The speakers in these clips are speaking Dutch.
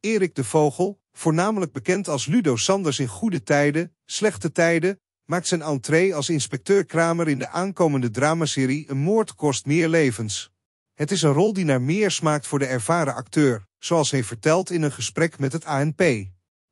Erik de Vogel, voornamelijk bekend als Ludo Sanders in goede tijden, slechte tijden, maakt zijn entree als inspecteur Kramer in de aankomende dramaserie Een moord kost meer levens. Het is een rol die naar meer smaakt voor de ervaren acteur, zoals hij vertelt in een gesprek met het ANP.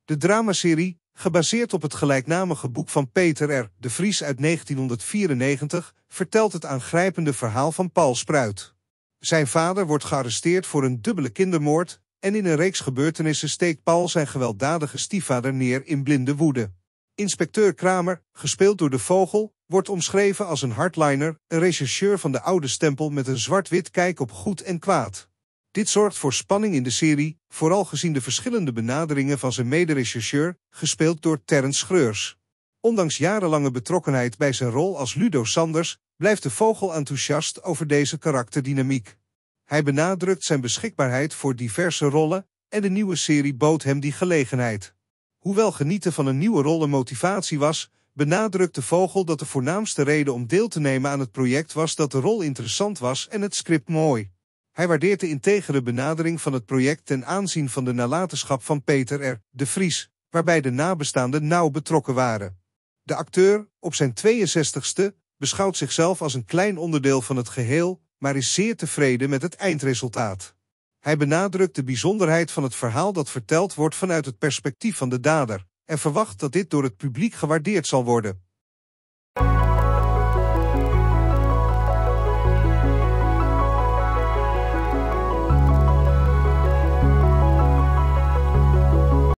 De dramaserie, gebaseerd op het gelijknamige boek van Peter R. de Vries uit 1994, vertelt het aangrijpende verhaal van Paul Spruit. Zijn vader wordt gearresteerd voor een dubbele kindermoord en in een reeks gebeurtenissen steekt Paul zijn gewelddadige stiefvader neer in blinde woede. Inspecteur Kramer, gespeeld door de vogel, wordt omschreven als een hardliner, een rechercheur van de oude stempel met een zwart-wit kijk op goed en kwaad. Dit zorgt voor spanning in de serie, vooral gezien de verschillende benaderingen van zijn mederechercheur, gespeeld door Terence Schreurs. Ondanks jarenlange betrokkenheid bij zijn rol als Ludo Sanders, blijft de vogel enthousiast over deze karakterdynamiek. Hij benadrukt zijn beschikbaarheid voor diverse rollen en de nieuwe serie bood hem die gelegenheid. Hoewel genieten van een nieuwe rol een motivatie was, benadrukt de vogel dat de voornaamste reden om deel te nemen aan het project was dat de rol interessant was en het script mooi. Hij waardeert de integere benadering van het project ten aanzien van de nalatenschap van Peter R. de Vries, waarbij de nabestaanden nauw betrokken waren. De acteur, op zijn 62ste, beschouwt zichzelf als een klein onderdeel van het geheel maar is zeer tevreden met het eindresultaat. Hij benadrukt de bijzonderheid van het verhaal dat verteld wordt vanuit het perspectief van de dader en verwacht dat dit door het publiek gewaardeerd zal worden.